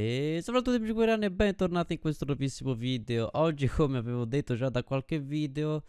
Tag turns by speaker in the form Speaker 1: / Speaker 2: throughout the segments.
Speaker 1: E soprattutto amici guerriani e bentornati in questo nuovissimo video Oggi come avevo detto già da qualche video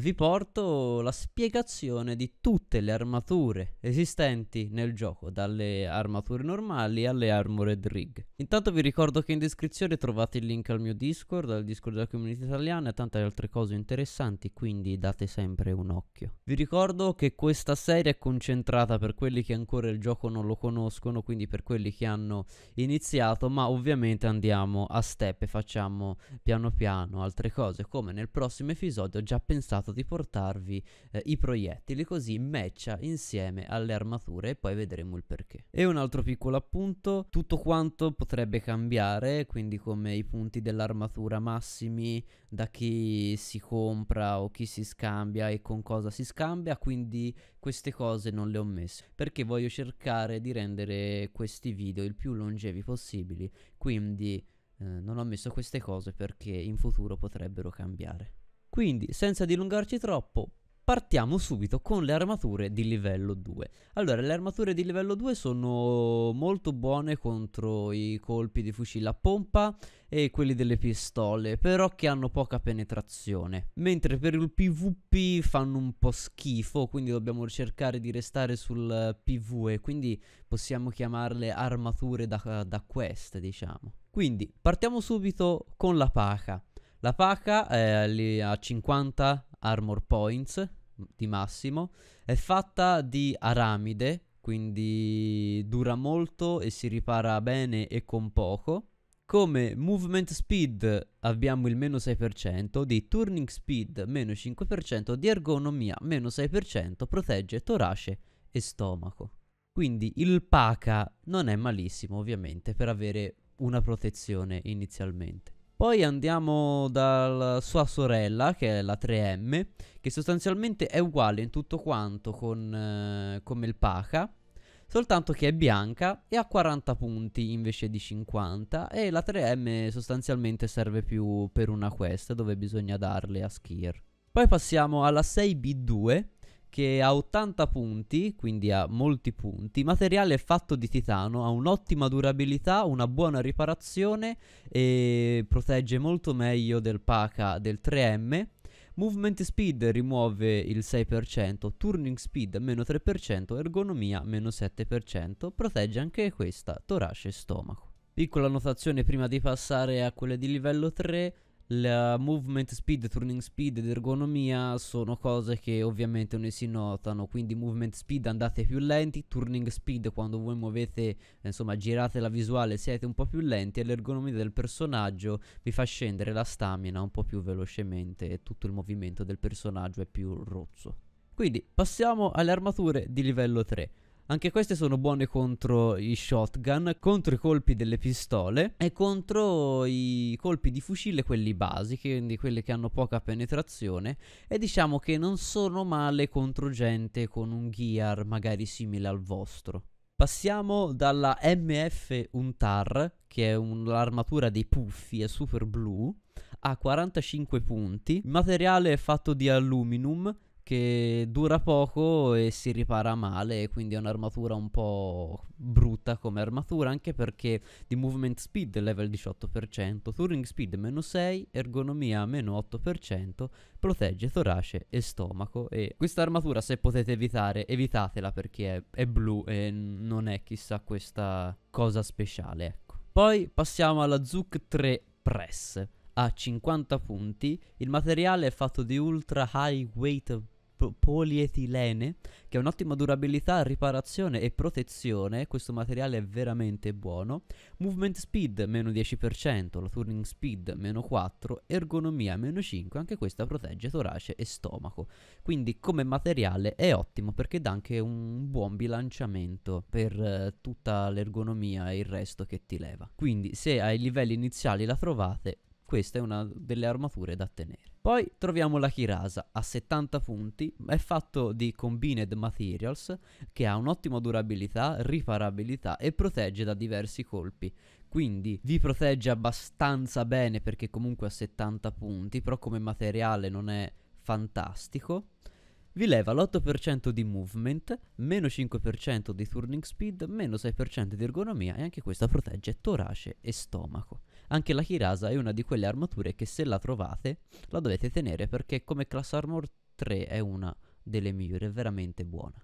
Speaker 1: vi porto la spiegazione di tutte le armature esistenti nel gioco, dalle armature normali alle armored rig. Intanto vi ricordo che in descrizione trovate il link al mio Discord, al Discord della community italiana e tante altre cose interessanti, quindi date sempre un occhio. Vi ricordo che questa serie è concentrata per quelli che ancora il gioco non lo conoscono, quindi per quelli che hanno iniziato, ma ovviamente andiamo a step e facciamo piano piano altre cose, come nel prossimo episodio ho già pensato incaricato di portarvi eh, i proiettili così matcha insieme alle armature e poi vedremo il perché. E un altro piccolo appunto, tutto quanto potrebbe cambiare, quindi come i punti dell'armatura massimi da chi si compra o chi si scambia e con cosa si scambia, quindi queste cose non le ho messe perché voglio cercare di rendere questi video il più longevi possibili, quindi eh, non ho messo queste cose perché in futuro potrebbero cambiare. Quindi, senza dilungarci troppo, partiamo subito con le armature di livello 2. Allora, le armature di livello 2 sono molto buone contro i colpi di fucile a pompa e quelli delle pistole, però che hanno poca penetrazione. Mentre per il PvP fanno un po' schifo, quindi dobbiamo cercare di restare sul PvE, quindi possiamo chiamarle armature da, da quest, diciamo. Quindi, partiamo subito con la paca. La pacca ha 50 armor points di massimo, è fatta di aramide, quindi dura molto e si ripara bene e con poco. Come movement speed abbiamo il meno 6%, di turning speed meno 5%, di ergonomia meno 6%, protegge torace e stomaco. Quindi il paca non è malissimo ovviamente per avere una protezione inizialmente. Poi andiamo dalla sua sorella, che è la 3M, che sostanzialmente è uguale in tutto quanto con, eh, come il Paca, soltanto che è bianca e ha 40 punti invece di 50 e la 3M sostanzialmente serve più per una quest dove bisogna darle a Skir. Poi passiamo alla 6B2 che ha 80 punti, quindi ha molti punti, materiale fatto di titano, ha un'ottima durabilità, una buona riparazione e protegge molto meglio del Paca del 3M. Movement speed rimuove il 6%, turning speed meno 3%, ergonomia meno 7%, protegge anche questa torace e stomaco. Piccola notazione prima di passare a quelle di livello 3, il movement speed, turning speed ed ergonomia sono cose che ovviamente non si notano, quindi movement speed andate più lenti, turning speed quando voi muovete, insomma girate la visuale siete un po' più lenti e l'ergonomia del personaggio vi fa scendere la stamina un po' più velocemente e tutto il movimento del personaggio è più rozzo. Quindi passiamo alle armature di livello 3. Anche queste sono buone contro i shotgun, contro i colpi delle pistole e contro i colpi di fucile, quelli basici, quindi quelli che hanno poca penetrazione. E diciamo che non sono male contro gente con un gear magari simile al vostro. Passiamo dalla MF Untar, che è un, l'armatura dei puffi, è super blu, ha 45 punti, il materiale è fatto di alluminum, che dura poco e si ripara male, quindi è un'armatura un po' brutta come armatura, anche perché di movement speed level 18%, touring speed meno 6, ergonomia meno 8%, protegge torace e stomaco. E questa armatura se potete evitare, evitatela perché è, è blu e non è chissà questa cosa speciale, ecco. Poi passiamo alla Zuc 3 Press a 50 punti. Il materiale è fatto di ultra high weight polietilene che ha un'ottima durabilità, riparazione e protezione, questo materiale è veramente buono, movement speed meno 10%, la turning speed meno 4, ergonomia meno 5, anche questa protegge torace e stomaco, quindi come materiale è ottimo perché dà anche un buon bilanciamento per eh, tutta l'ergonomia e il resto che ti leva, quindi se ai livelli iniziali la trovate, questa è una delle armature da tenere. Poi troviamo la Kirasa a 70 punti, è fatto di Combined Materials che ha un'ottima durabilità, riparabilità e protegge da diversi colpi. Quindi vi protegge abbastanza bene perché comunque ha 70 punti, però come materiale non è fantastico. Vi leva l'8% di movement, meno 5% di turning speed, meno 6% di ergonomia e anche questa protegge torace e stomaco. Anche la Hirasa è una di quelle armature che se la trovate la dovete tenere perché come class armor 3 è una delle migliori, è veramente buona.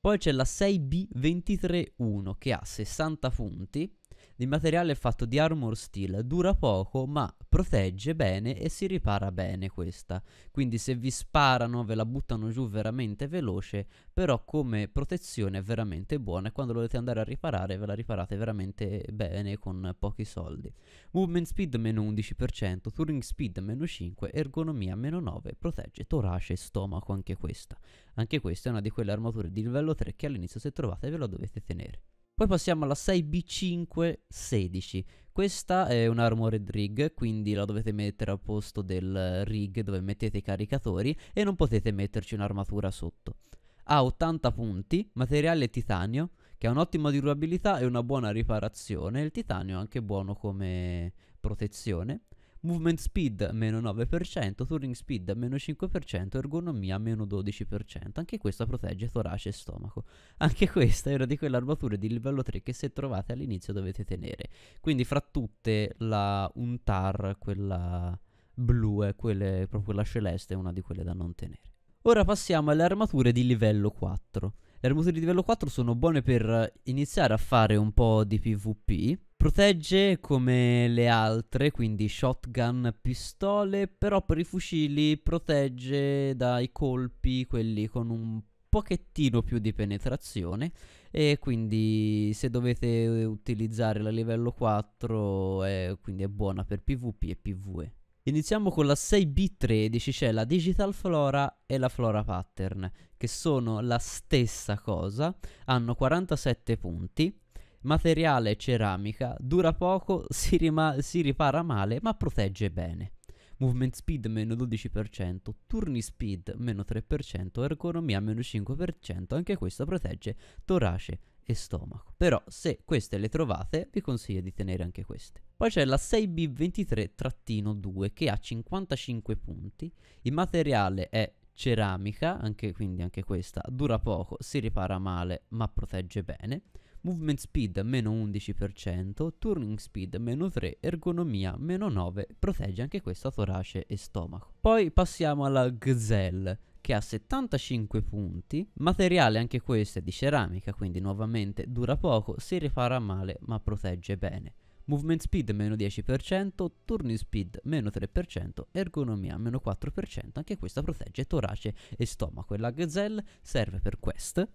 Speaker 1: Poi c'è la 6B231 23 che ha 60 punti il materiale è fatto di armor steel, dura poco ma protegge bene e si ripara bene questa. Quindi se vi sparano ve la buttano giù veramente veloce, però come protezione è veramente buona e quando dovete andare a riparare ve la riparate veramente bene con pochi soldi. Movement speed meno 11%, touring speed meno 5, ergonomia meno 9, protegge torace e stomaco anche questa. Anche questa è una di quelle armature di livello 3 che all'inizio se trovate ve la dovete tenere. Poi passiamo alla 6B516. Questa è un armored rig, quindi la dovete mettere al posto del rig dove mettete i caricatori e non potete metterci un'armatura sotto. Ha 80 punti, materiale titanio, che ha un'ottima durabilità e una buona riparazione. Il titanio è anche buono come protezione movement speed meno 9%, touring speed meno 5%, ergonomia meno 12%. Anche questa protegge torace e stomaco. Anche questa è una di quelle armature di livello 3 che se trovate all'inizio dovete tenere. Quindi fra tutte la Untar, quella blu e quelle, proprio quella celeste è una di quelle da non tenere. Ora passiamo alle armature di livello 4. Le armature di livello 4 sono buone per iniziare a fare un po' di PvP Protegge come le altre, quindi shotgun, pistole, però per i fucili protegge dai colpi quelli con un pochettino più di penetrazione e quindi se dovete utilizzare la livello 4 è, quindi è buona per PvP e PvE. Iniziamo con la 6B13, c'è la Digital Flora e la Flora Pattern, che sono la stessa cosa, hanno 47 punti, Materiale ceramica, dura poco, si, rima- si ripara male ma protegge bene. Movement speed meno 12%, turni speed meno 3%, ergonomia meno 5%, anche questo protegge torace e stomaco. Però se queste le trovate vi consiglio di tenere anche queste. Poi c'è la 6B23-2 che ha 55 punti, il materiale è ceramica, anche, quindi anche questa dura poco, si ripara male ma protegge bene movement speed meno 11%, turning speed meno 3, ergonomia meno 9, protegge anche questa torace e stomaco. Poi passiamo alla Gazelle che ha 75 punti, materiale anche questo è di ceramica, quindi nuovamente dura poco, si ripara male ma protegge bene. Movement speed meno 10%, turning speed meno 3%, ergonomia meno 4%, anche questa protegge torace e stomaco e la gazelle serve per quest,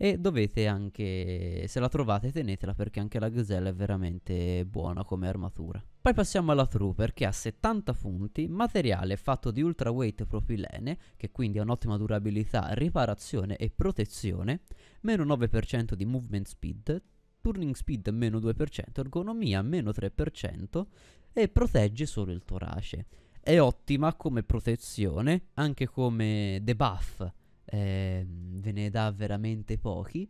Speaker 1: e dovete anche, se la trovate tenetela perché anche la gazella è veramente buona come armatura. Poi passiamo alla Trooper che ha 70 punti, materiale fatto di ultra weight propilene, che quindi ha un'ottima durabilità, riparazione e protezione, meno 9% di movement speed, turning speed meno 2%, ergonomia meno 3% e protegge solo il torace. È ottima come protezione, anche come debuff eh, ve ne dà veramente pochi.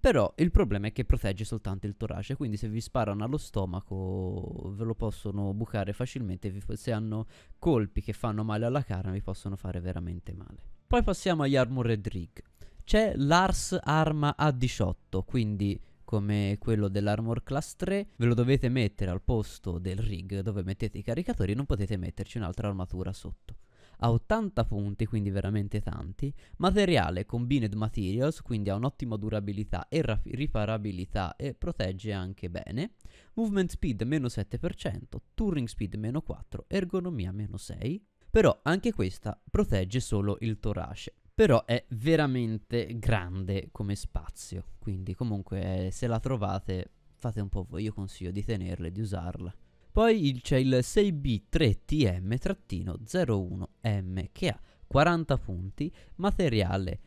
Speaker 1: Però il problema è che protegge soltanto il torace, quindi se vi sparano allo stomaco ve lo possono bucare facilmente, se hanno colpi che fanno male alla carne vi possono fare veramente male. Poi passiamo agli Armored Rig. C'è l'Ars Arma A18, quindi come quello dell'Armor Class 3, ve lo dovete mettere al posto del rig dove mettete i caricatori, non potete metterci un'altra armatura sotto a 80 punti, quindi veramente tanti, materiale combined materials, quindi ha un'ottima durabilità e raf- riparabilità e protegge anche bene, movement speed meno 7%, touring speed meno 4, ergonomia meno 6, però anche questa protegge solo il torace però è veramente grande come spazio, quindi comunque eh, se la trovate fate un po' voi, io consiglio di tenerla e di usarla. Poi c'è il 6B3TM-01M che ha 40 punti, materiale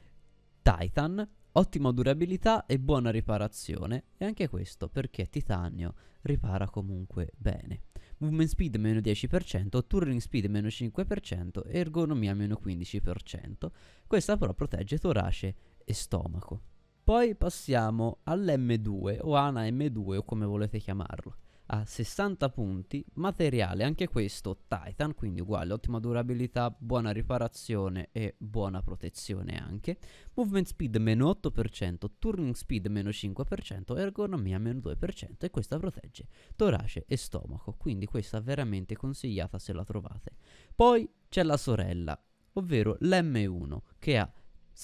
Speaker 1: Titan, ottima durabilità e buona riparazione e anche questo perché titanio ripara comunque bene. Movement speed meno 10%, touring speed meno 5%, e ergonomia meno 15%. Questa però protegge torace e stomaco. Poi passiamo all'M2 o ANA M2 o come volete chiamarlo a 60 punti, materiale anche questo Titan, quindi uguale, ottima durabilità, buona riparazione e buona protezione anche, movement speed meno 8%, turning speed meno 5%, ergonomia meno 2% e questa protegge torace e stomaco, quindi questa veramente consigliata se la trovate. Poi c'è la sorella, ovvero l'M1 che ha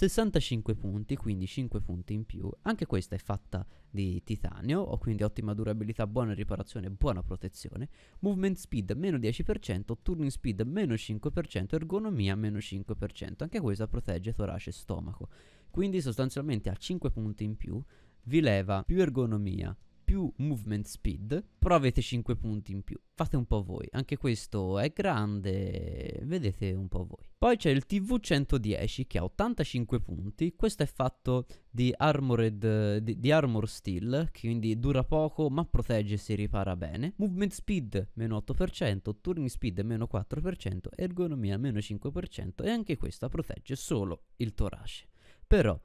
Speaker 1: 65 punti, quindi 5 punti in più. Anche questa è fatta di titanio, ho quindi ottima durabilità, buona riparazione, buona protezione. Movement speed meno 10%, turning speed meno 5%, ergonomia meno 5%. Anche questa protegge torace e stomaco. Quindi sostanzialmente ha 5 punti in più, vi leva più ergonomia, più movement speed, però avete 5 punti in più. Fate un po' voi, anche questo è grande, vedete un po' voi. Poi c'è il TV110 che ha 85 punti, questo è fatto di, armored, di, di armor steel, quindi dura poco ma protegge e si ripara bene. Movement speed meno 8%, turning speed meno 4%, ergonomia meno 5% e anche questa protegge solo il torace. Però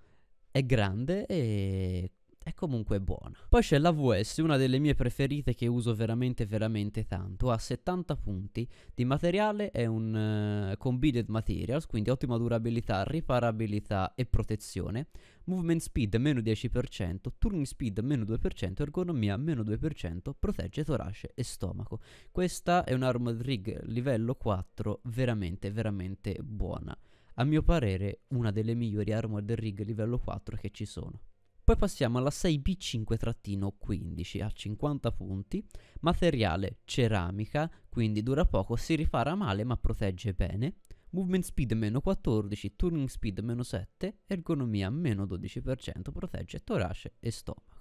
Speaker 1: è grande e è comunque buona. Poi c'è la VS, una delle mie preferite che uso veramente veramente tanto, ha 70 punti di materiale, è un uh, eh, combined materials, quindi ottima durabilità, riparabilità e protezione, movement speed meno 10%, turning speed meno 2%, ergonomia meno 2%, protegge torace e stomaco. Questa è un'armored rig livello 4 veramente veramente buona. A mio parere una delle migliori armored rig livello 4 che ci sono. Poi passiamo alla 6B5-15 a 50 punti, materiale ceramica, quindi dura poco, si ripara male ma protegge bene, movement speed meno 14, turning speed meno 7, ergonomia meno 12%, protegge torace e stomaco.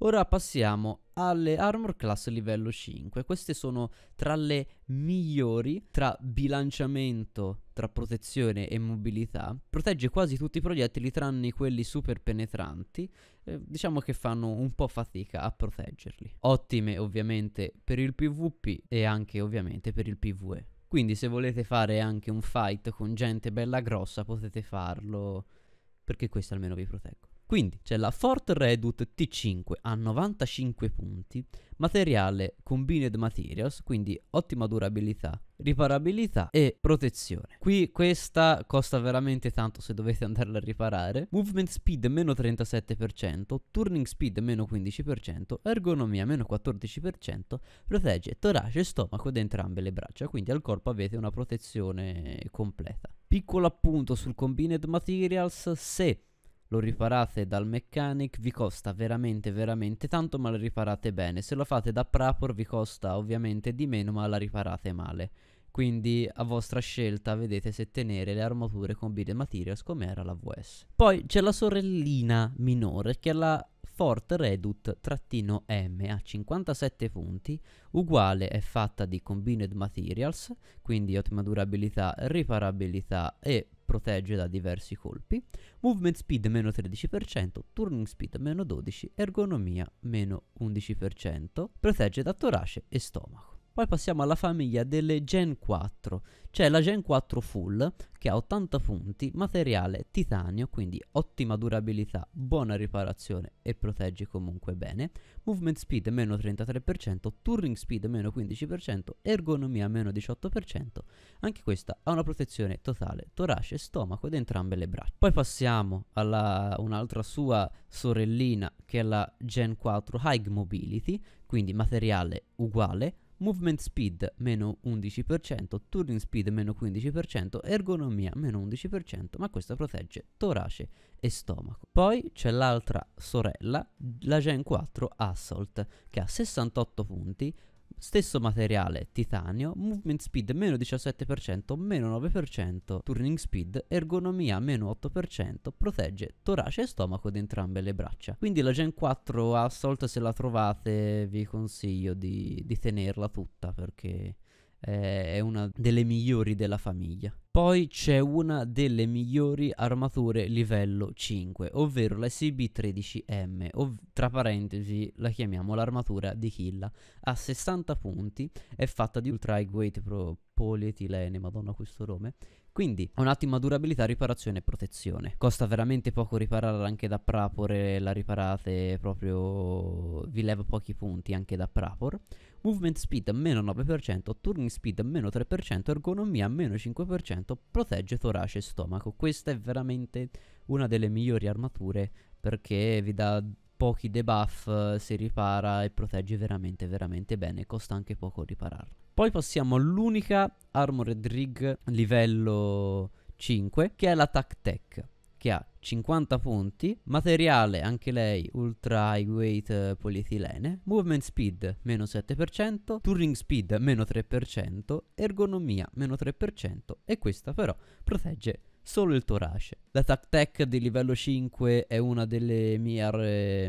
Speaker 1: Ora passiamo alle armor class livello 5. Queste sono tra le migliori tra bilanciamento, tra protezione e mobilità. Protegge quasi tutti i proiettili tranne quelli super penetranti, eh, diciamo che fanno un po' fatica a proteggerli. Ottime ovviamente per il PvP e anche ovviamente per il PvE. Quindi se volete fare anche un fight con gente bella grossa potete farlo perché questi almeno vi proteggono. Quindi c'è la Fort Redut T5 a 95 punti, materiale Combined Materials, quindi ottima durabilità, riparabilità e protezione. Qui questa costa veramente tanto se dovete andarla a riparare. Movement speed meno 37%, turning speed meno 15%, ergonomia meno 14%, protegge torace e stomaco ed entrambe le braccia, quindi al corpo avete una protezione completa. Piccolo appunto sul Combined Materials, se lo riparate dal mechanic vi costa veramente veramente tanto ma lo riparate bene se lo fate da prapor vi costa ovviamente di meno ma la riparate male quindi a vostra scelta vedete se tenere le armature con build materials come era la VS poi c'è la sorellina minore che è la Fort Redut-M a 57 punti, uguale è fatta di combined materials, quindi ottima durabilità, riparabilità e protegge da diversi colpi, movement speed meno 13%, turning speed meno 12%, ergonomia meno 11%, protegge da torace e stomaco. Poi passiamo alla famiglia delle Gen 4, c'è la Gen 4 Full che ha 80 punti, materiale titanio, quindi ottima durabilità, buona riparazione e protegge comunque bene, movement speed meno 33%, touring speed meno 15%, ergonomia meno 18%, anche questa ha una protezione totale torace, stomaco ed entrambe le braccia. Poi passiamo alla un'altra sua sorellina che è la Gen 4 High Mobility, quindi materiale uguale, movement speed meno 11%, turning speed meno 15%, ergonomia meno 11%, ma questo protegge torace e stomaco. Poi c'è l'altra sorella, la Gen 4 Assault, che ha 68 punti, Stesso materiale, titanio, movement speed meno 17%, meno 9%, turning speed, ergonomia meno 8%, protegge torace e stomaco di entrambe le braccia. Quindi la Gen 4 Assault se la trovate vi consiglio di, di tenerla tutta perché eh, è una delle migliori della famiglia. Poi c'è una delle migliori armature livello 5, ovvero la SB13M, ov- tra parentesi la chiamiamo l'armatura di Killa. Ha 60 punti, è fatta di ultra high weight pro polietilene, madonna questo nome, quindi ha un'ottima durabilità, riparazione e protezione. Costa veramente poco riparare anche da prapore, la riparate proprio vi leva pochi punti anche da prapor. Movement speed meno 9%, turning speed meno 3%, ergonomia meno 5%, protegge torace e stomaco. Questa è veramente una delle migliori armature perché vi dà pochi debuff eh, si ripara e protegge veramente veramente bene, costa anche poco ripararla. Poi passiamo all'unica Armored Rig livello 5 che è la Tac Tech che ha 50 punti, materiale anche lei ultra high weight eh, polietilene, movement speed meno 7%, touring speed meno 3%, ergonomia meno 3% e questa però protegge solo il torace. La Tac Tech di livello 5 è una delle mie, ar-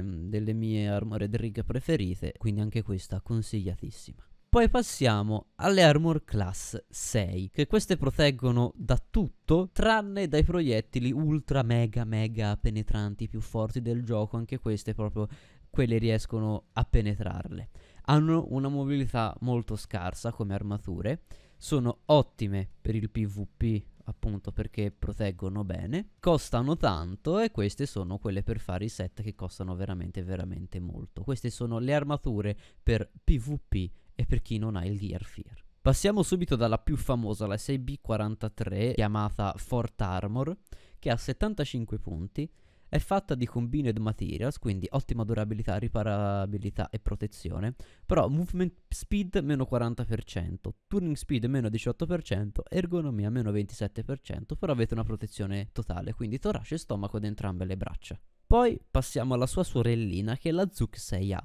Speaker 1: mm, delle mie armored rig preferite, quindi anche questa consigliatissima. Poi passiamo alle Armor Class 6, che queste proteggono da tutto tranne dai proiettili ultra mega mega penetranti più forti del gioco, anche queste proprio quelle riescono a penetrarle. Hanno una mobilità molto scarsa come armature, sono ottime per il PvP appunto perché proteggono bene, costano tanto e queste sono quelle per fare i set che costano veramente veramente molto. Queste sono le armature per PvP e per chi non ha il Gear Fear. Passiamo subito dalla più famosa, la 6B43, chiamata Fort Armor, che ha 75 punti è fatta di combined materials, quindi ottima durabilità, riparabilità e protezione, però movement speed meno 40%, turning speed meno 18%, ergonomia meno 27%, però avete una protezione totale, quindi torace e stomaco ad entrambe le braccia. Poi passiamo alla sua sorellina che è la Zuk 6A.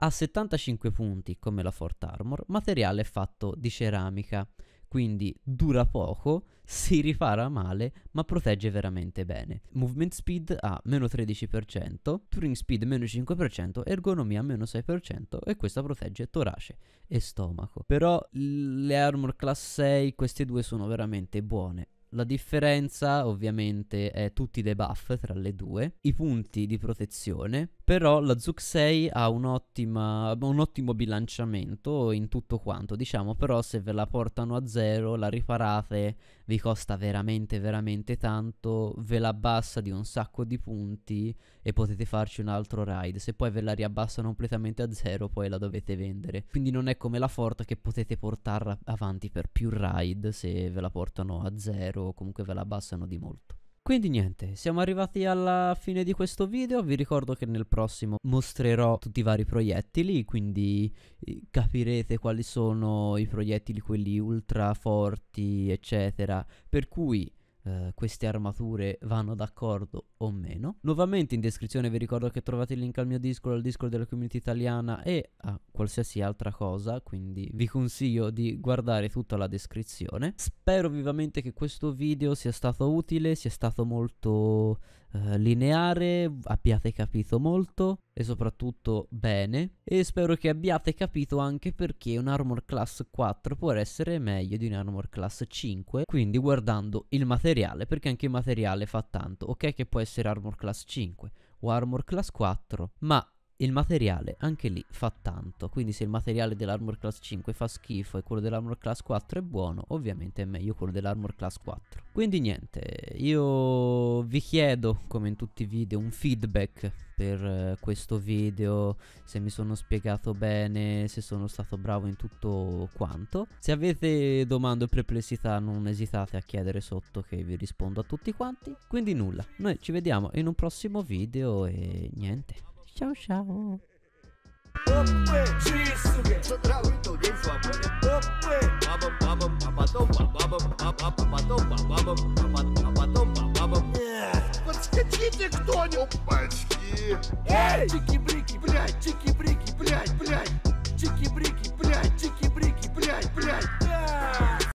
Speaker 1: Ha 75 punti come la Fort Armor, materiale fatto di ceramica quindi dura poco, si ripara male, ma protegge veramente bene. Movement speed a meno 13%, touring speed meno 5%, ergonomia meno 6% e questa protegge torace e stomaco. Però le armor class 6, queste due sono veramente buone la differenza ovviamente è tutti i debuff tra le due, i punti di protezione, però la Zuk 6 ha un ottimo bilanciamento in tutto quanto, diciamo però se ve la portano a zero la riparate vi costa veramente veramente tanto, ve la abbassa di un sacco di punti e potete farci un altro ride. Se poi ve la riabbassa completamente a zero, poi la dovete vendere. Quindi non è come la Forte che potete portarla avanti per più ride se ve la portano a zero o comunque ve la abbassano di molto. Quindi niente, siamo arrivati alla fine di questo video, vi ricordo che nel prossimo mostrerò tutti i vari proiettili, quindi eh, capirete quali sono i proiettili, quelli ultra forti, eccetera, per cui eh, queste armature vanno d'accordo o meno. Nuovamente in descrizione vi ricordo che trovate il link al mio Discord, al Discord della community italiana e a qualsiasi altra cosa, quindi vi consiglio di guardare tutta la descrizione. Spero vivamente che questo video sia stato utile, sia stato molto eh, lineare, abbiate capito molto e soprattutto bene e spero che abbiate capito anche perché un Armor Class 4 può essere meglio di un Armor Class 5 quindi guardando il materiale perché anche il materiale fa tanto ok che può essere Armor Class 5 o Armor Class 4 ma il materiale, anche lì, fa tanto. Quindi se il materiale dell'Armor Class 5 fa schifo e quello dell'Armor Class 4 è buono, ovviamente è meglio quello dell'Armor Class 4. Quindi niente, io vi chiedo, come in tutti i video, un feedback per eh, questo video, se mi sono spiegato bene, se sono stato bravo in tutto quanto. Se avete domande o perplessità non esitate a chiedere sotto che vi rispondo a tutti quanti. Quindi nulla, noi ci vediamo in un prossimo video e niente. Чау-чау. Подскочите кто-нибудь! Опачки! Эй! Чики-брики, блядь, чики-брики, блядь, блядь! Чики-брики, блядь, чики-брики, блядь, блядь!